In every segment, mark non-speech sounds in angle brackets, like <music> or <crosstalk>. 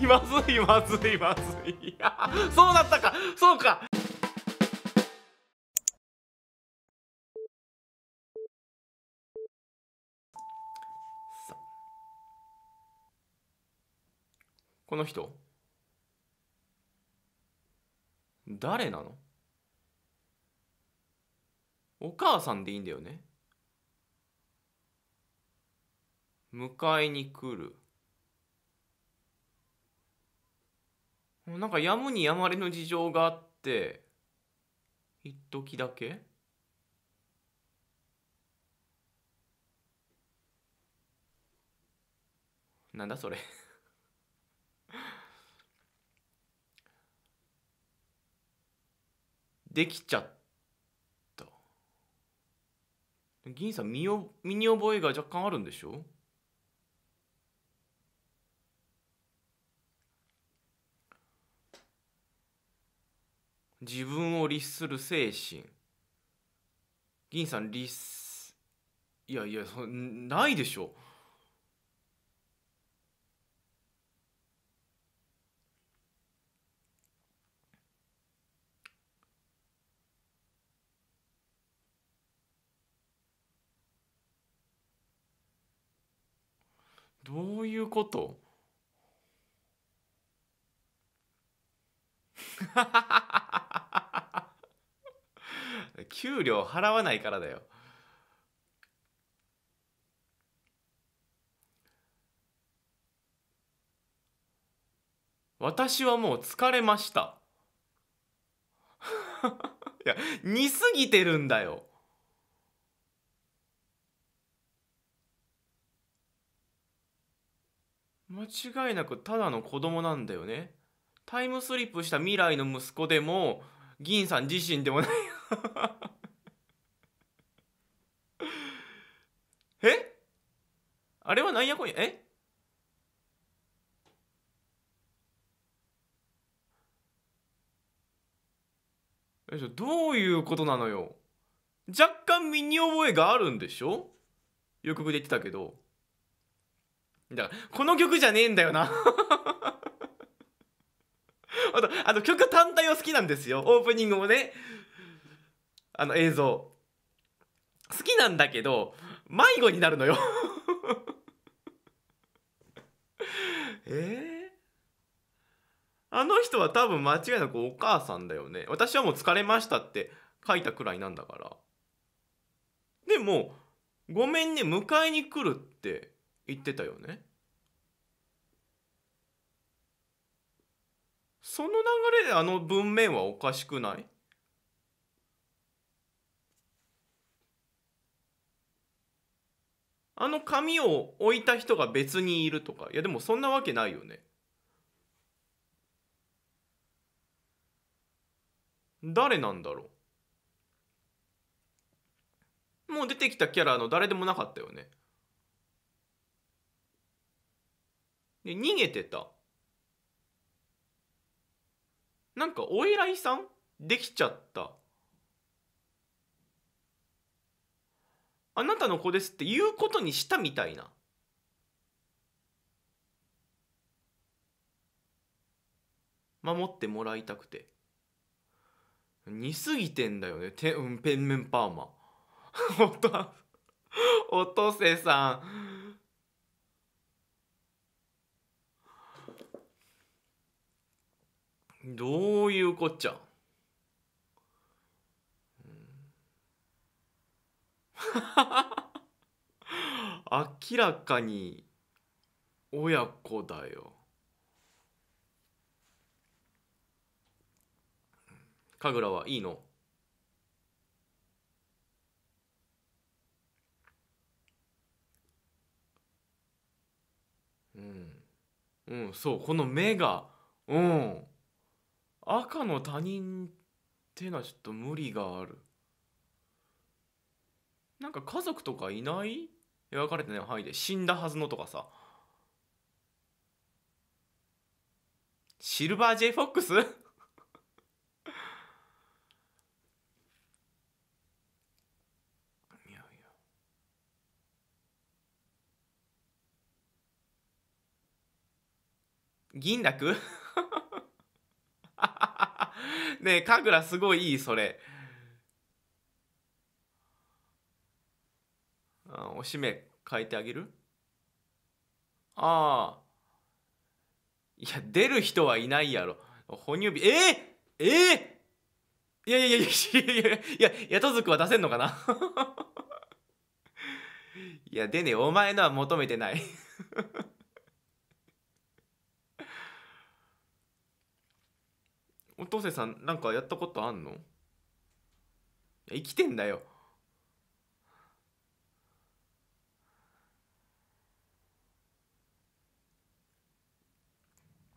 い <laughs> まずいまずいまずいそうだったかそうかこの人誰なのお母さんでいいんだよね迎えに来るなんかやむにやまれの事情があって一時だけなんだそれできちゃった銀さん身身に覚えが若干あるんでしょ自分を律する精神銀さん律いやいやそないでしょどういうこと <laughs> 給料払わないからだよ私はもう疲れましたいや似すぎてるんだよ間違いなくただの子供なんだよねタイムスリップした未来の息子でも銀さん自身でもない <laughs> えあれは何やこやえどういうことなのよ若干身に覚えがあるんでしょよくで言ってたけどだからこの曲じゃねえんだよな <laughs> あとあの曲単体は好きなんですよオープニングもねあの映像好きなんだけど迷子になるのよ <laughs> えー、あの人は多分間違いなくお母さんだよね私はもう疲れましたって書いたくらいなんだからでも「ごめんね迎えに来る」って言ってたよねその流れであの文面はおかしくないあの紙を置いた人が別にいるとかいやでもそんなわけないよね誰なんだろうもう出てきたキャラの誰でもなかったよねで逃げてたなんかお偉いさんできちゃったあなたの子ですって言うことにしたみたいな守ってもらいたくて似すぎてんだよねて、うん、ペンメンパーマ <laughs> おとおとせさんどういうこっちゃ、<laughs> 明らかに親子だよ神楽はいいのうん、うん、そうこの目がうん赤の他人ってのはちょっと無理があるなんか家族とかいない描かれてない範囲で死んだはずのとかさシルバー J フォックス <laughs> 銀楽ねえ、神楽すごいいい、それ。あおしめ変えてあげるああ。いや、出る人はいないやろ。哺乳瓶、えー、えー、いやいやいやいやいやいや、やとずくは出せんのかな <laughs> いや、出ねえ、お前のは求めてないお父さんなんかやったことあんの生きてんだよ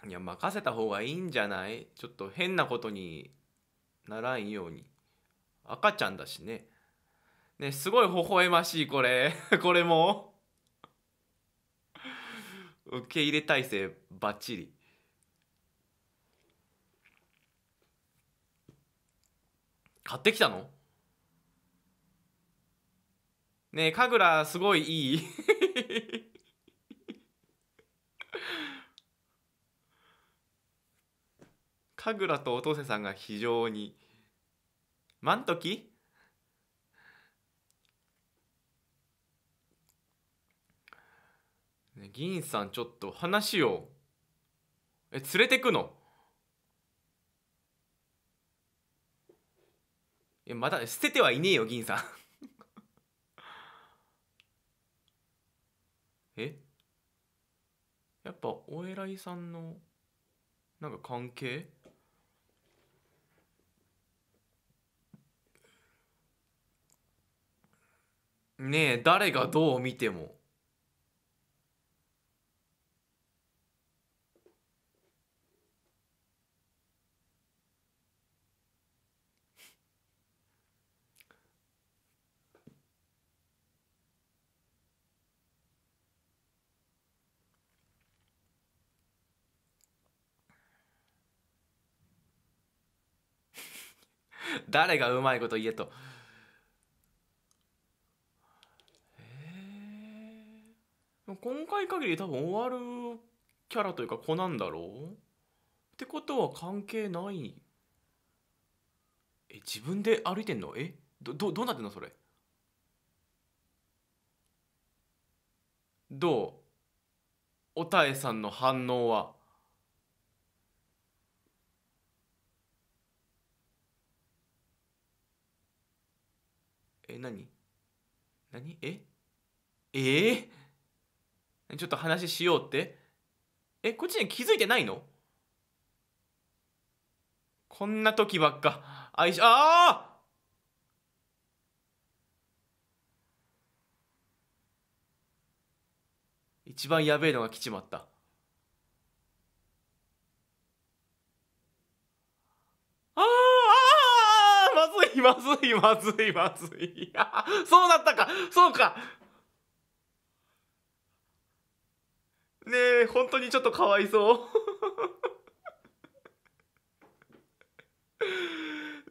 いや任せた方がいいんじゃないちょっと変なことにならんように赤ちゃんだしねねすごい微笑ましいこれ <laughs> これも受け入れ体制バッチリ買ってきたのねえ神楽すごいいい <laughs> 神楽とおとさんが非常にマ時ね、キ銀さんちょっと話をえ連れてくのえまだ捨ててはいねえよ銀さんえやっぱお偉いさんのなんか関係ねえ誰がどう見ても誰がうまいこと言えと。え今回限り多分終わるキャラというか子なんだろうってことは関係ないえ自分で歩いてんのえどどどうなってんのそれどうおたえさんの反応はえ何何ええー、ちょっと話しようってえこっちに気づいてないのこんな時ばっかしああ一番やべえのが来ちまった。いまずいまずいまずいそうだったかそうかねえ本当にちょっとかわいそう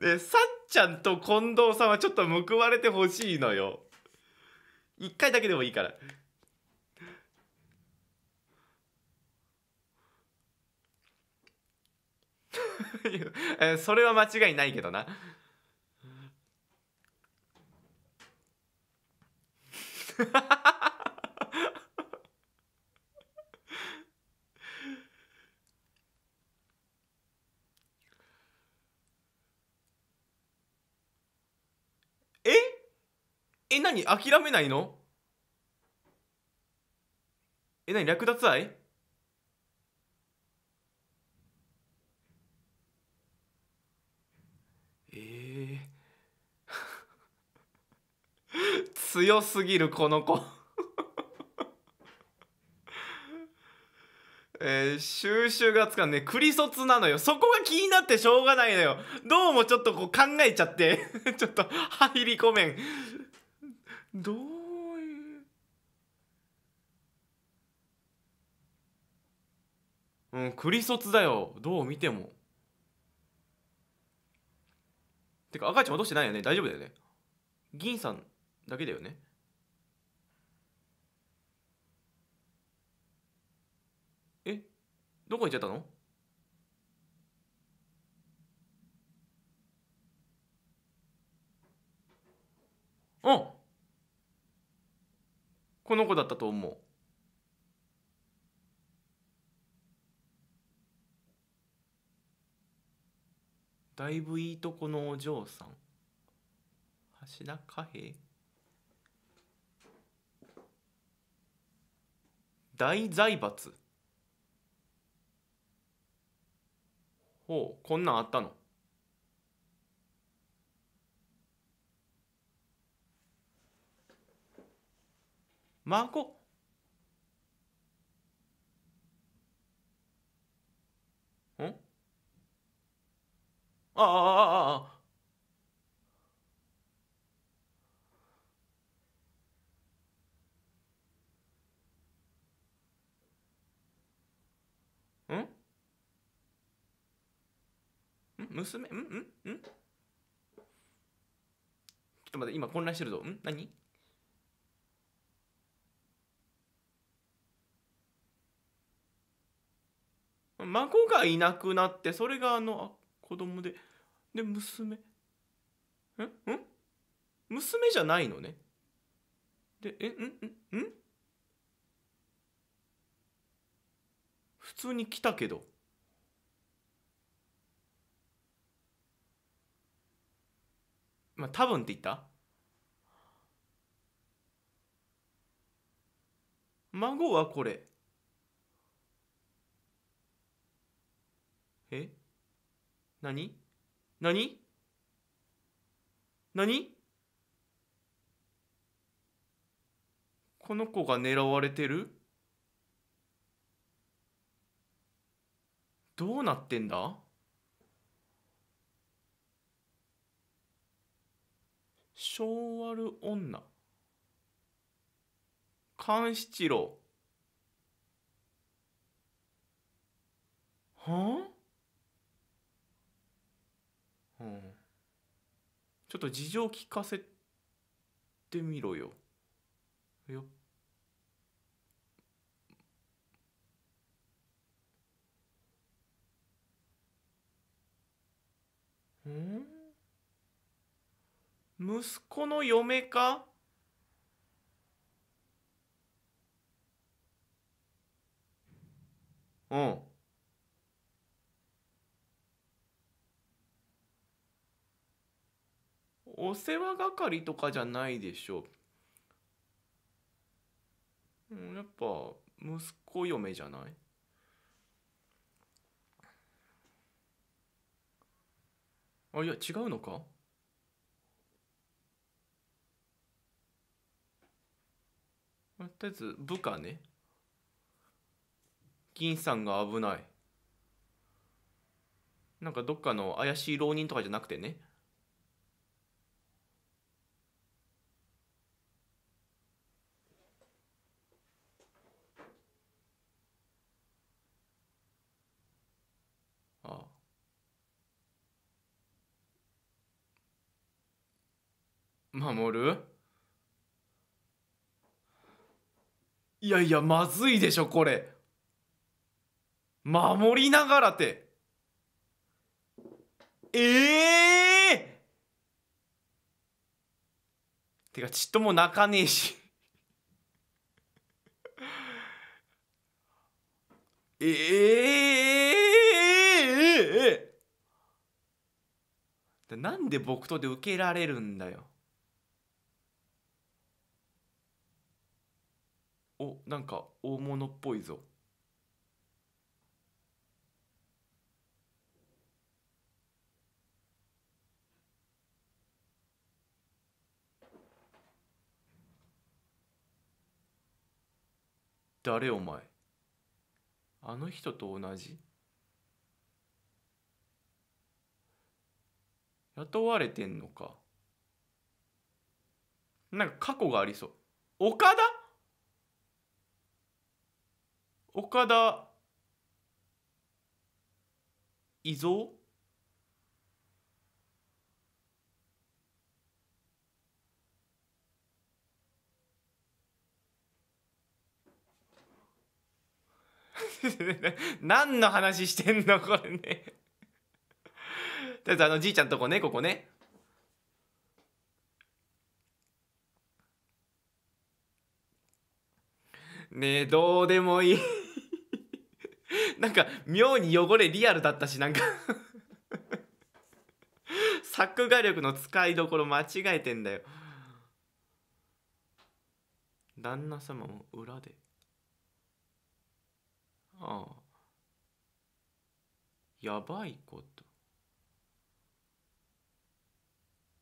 え、さっちゃんと近藤さんはちょっと報われてほしいのよ一回だけでもいいからえそれは間違いないけどな <laughs> ええ何諦めないのえ何略奪愛強すぎるこの子 <laughs> えー、収集がつかんね、クリ卒なのよ。そこが気になってしょうがないのよ。どうもちょっとこう考えちゃって <laughs> ちょっと入り込めん。どういう。うん、クリ卒だよ。どう見ても。てか、赤ちゃん落としてないよね。大丈夫だよね。銀さん。だけだよねえどこ行っちゃったのあこの子だったと思うだいぶいいとこのお嬢さん柱貨幣大財閥ほうこんなんあったの孫んあああああ娘んんんちょっと待って今混乱してるぞうん何孫がいなくなってそれがあのあ子供でで娘んん娘じゃないのねでえんんん普通に来たけど。今多分って言った孫はこれえ何何何この子が狙われてるどうなってんだ昭和る女勘七郎はあ、うん、ちょっと事情聞かせてみろよ。ようん息子の嫁かうんお世話係とかじゃないでしょやっぱ息子嫁じゃないあいや違うのかとりあえず部下ね銀さんが危ないなんかどっかの怪しい浪人とかじゃなくてねあ守るいやいやまずいでしょこれ守りながらってええー、てかちっとも泣かねえしええええなんで僕とで受けられるんだよおなんか大物っぽいぞ誰お前あの人と同じ雇われてんのかなんか過去がありそう岡田岡田伊蔵 <laughs> 何の話してんのこれねとりあえずあのじいちゃんとこねここねねえどうでもいい <laughs> なんか妙に汚れリアルだったしなんか <laughs> 作画力の使いどころ間違えてんだよ旦那様も裏でああやばいこと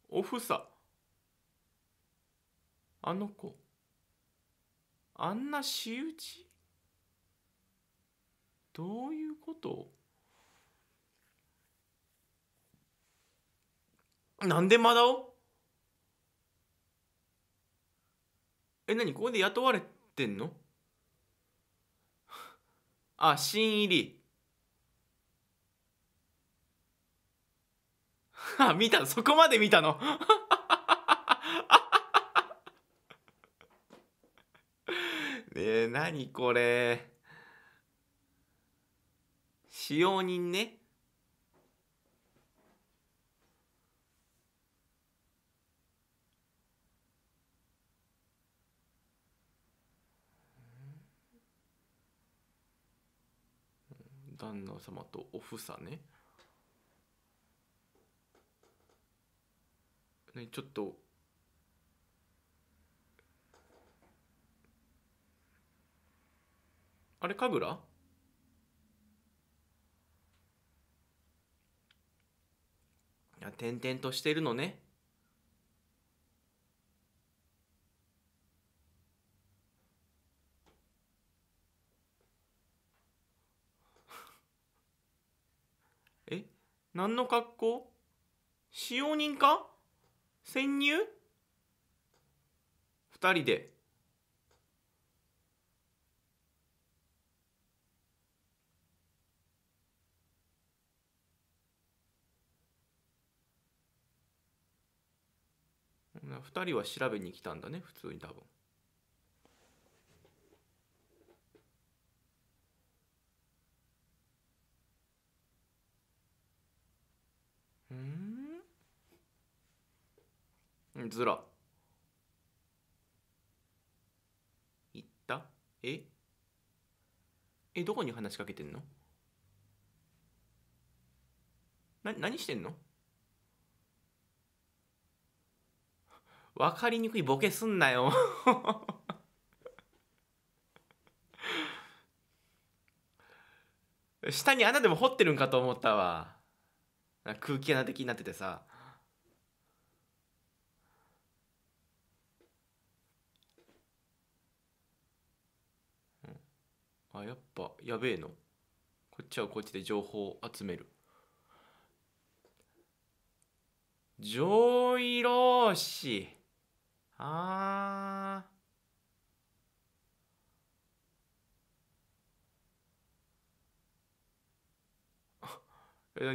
おふさあの子あんな仕打ちどういうことなんでまだおえ、なにここで雇われてんの <laughs> あ、新入り。は <laughs> 見た、そこまで見たの <laughs> ねえ、なにこれ。使用人ね旦那様とおふさねねちょっとあれ神楽や転々としてるのね <laughs> え何の格好使用人か潜入二人でな2人は調べに来たんだね普通に多分うんずら行ったええどこに話しかけてんのな何してんの分かりにくいボケすんなよ <laughs> 下に穴でも掘ってるんかと思ったわ空気穴的になっててさあやっぱやべえのこっちはこっちで情報を集める上位老子あー。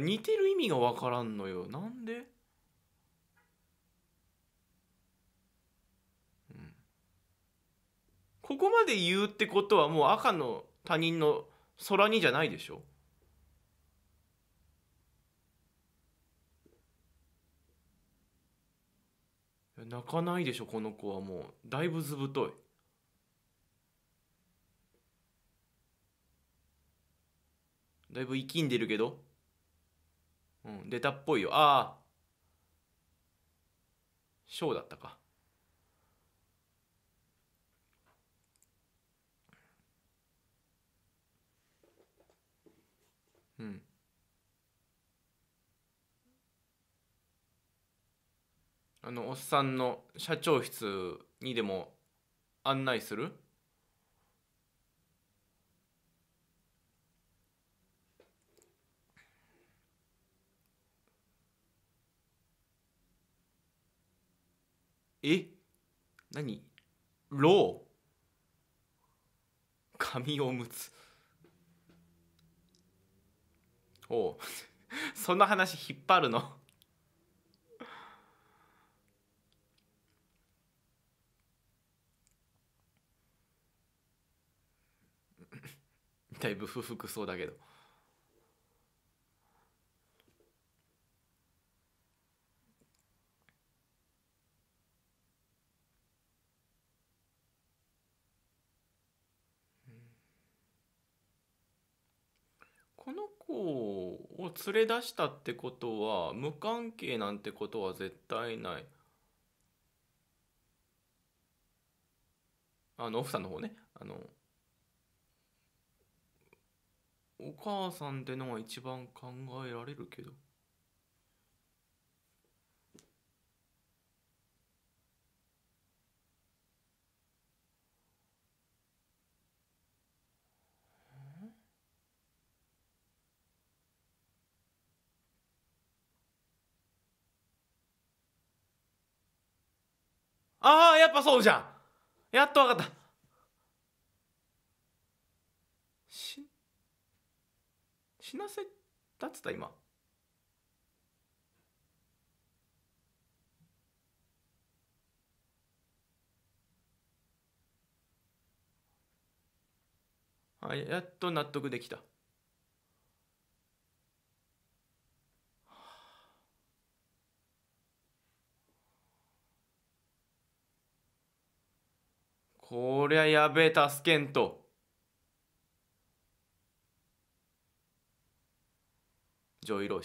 <laughs> 似てる意味が分からんのよなんで、ここまで言うってことはもう赤の他人の空にじゃないでしょ泣かないでしょこの子はもうだいぶ図太いだいぶ生きんでるけどうん出たっぽいよああショーだったかあのおっさんの社長室にでも案内するえ何ロー紙おむつおお <laughs> その話引っ張るのだいぶ不服そうだけど。この子を連れ出したってことは無関係なんてことは絶対ない。あの、オフさんの方ね。あの、お母さんってのは一番考えられるけど。ああやっぱそうじゃんやっとわかった死なせたっつった今はい、やっと納得できた。こりゃやべえ、助けんと。저희로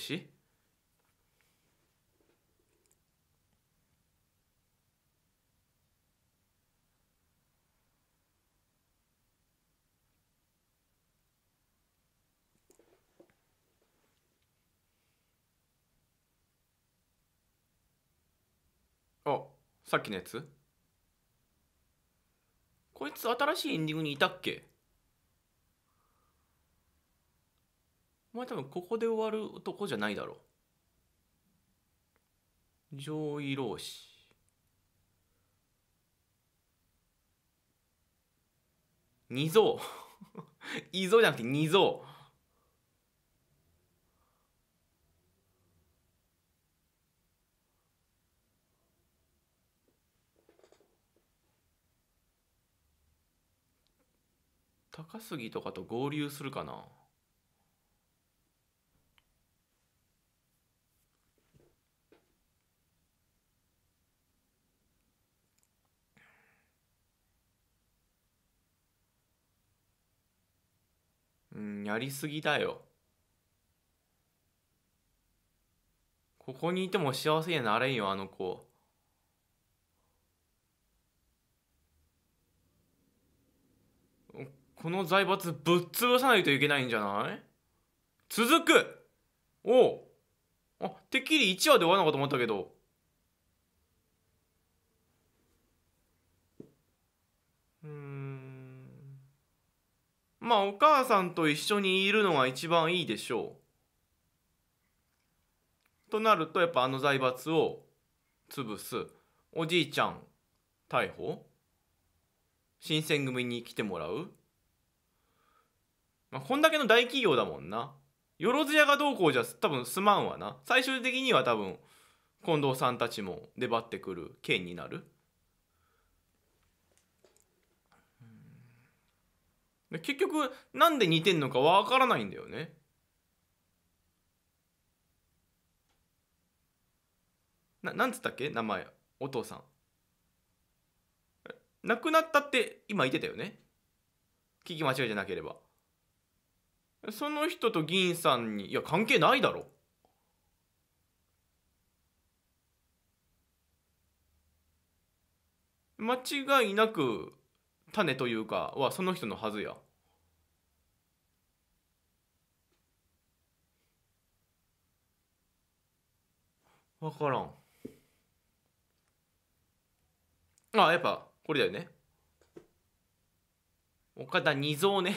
あさっきのやつこいつ新しいエンディングにいたっけお前多分ここで終わる男じゃないだろう。上位老子。二蔵。二 <laughs> 蔵じゃなくて二蔵。高杉とかと合流するかなやりすぎだよここにいても幸せになれんよあの子この財閥ぶっ潰さないといけないんじゃない続くおうあてっきり1話で終わらのかと思ったけどまあお母さんと一緒にいるのが一番いいでしょう。となるとやっぱあの財閥を潰すおじいちゃん逮捕新選組に来てもらう、まあ、こんだけの大企業だもんな。よろずやがどうこうじゃ多分すまんわな。最終的には多分近藤さんたちも出張ってくる件になる。で結局なんで似てんのかわからないんだよね。ななんつったっけ名前お父さん。亡くなったって今言ってたよね。聞き間違いじゃなければ。その人と議員さんにいや関係ないだろ。間違いなく種というかはその人のはずや。分からんあやっぱこれだよね岡田二蔵ね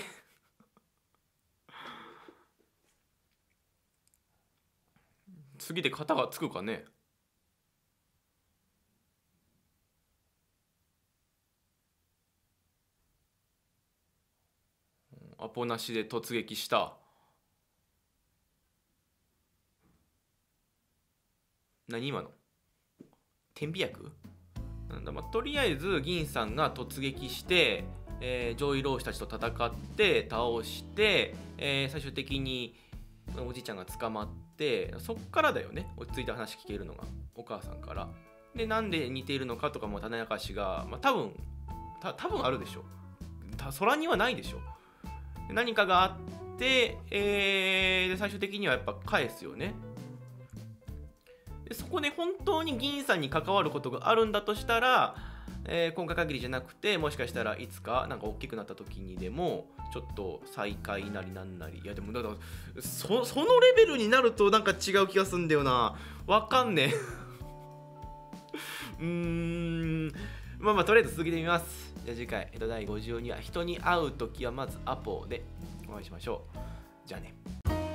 <laughs> 次で型がつくかねアポなしで突撃した何今の天秤薬なんだまあ、とりあえず銀さんが突撃して、えー、上位浪士たちと戦って倒して、えー、最終的におじいちゃんが捕まってそっからだよね落ち着いた話聞けるのがお母さんから。でなんで似ているのかとかも種明かしが、まあ、多分た多分あるでしょ空にはないでしょ何かがあって、えー、最終的にはやっぱ返すよねでそこで本当に議員さんに関わることがあるんだとしたら、えー、今回限りじゃなくてもしかしたらいつかなんか大きくなった時にでもちょっと再開なりなんなりいやでもだからそそのレベルになるとなんか違う気がすんだよなわかんねえ <laughs> うーんまあまあとりあえず続けてみますじゃあ次回江戸第52話人に会う時はまずアポでお会いしましょうじゃあね